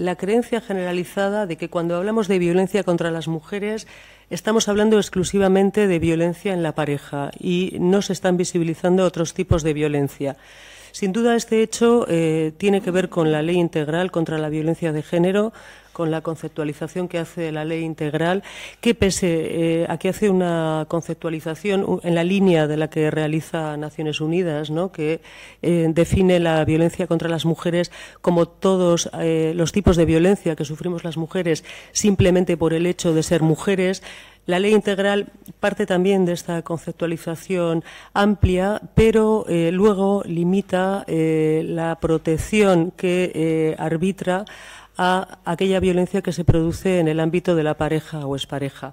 la creencia generalizada de que cuando hablamos de violencia contra las mujeres estamos hablando exclusivamente de violencia en la pareja y no se están visibilizando otros tipos de violencia. Sin duda, este hecho eh, tiene que ver con la Ley Integral contra la Violencia de Género, con la conceptualización que hace la ley integral, que pese eh, a que hace una conceptualización en la línea de la que realiza Naciones Unidas, ¿no? que eh, define la violencia contra las mujeres como todos los tipos de violencia que sufrimos las mujeres simplemente por el hecho de ser mujeres, la ley integral parte también de esta conceptualización amplia, pero eh, luego limita eh, la protección que eh, arbitra a aquella violencia que se produce en el ámbito de la pareja o expareja.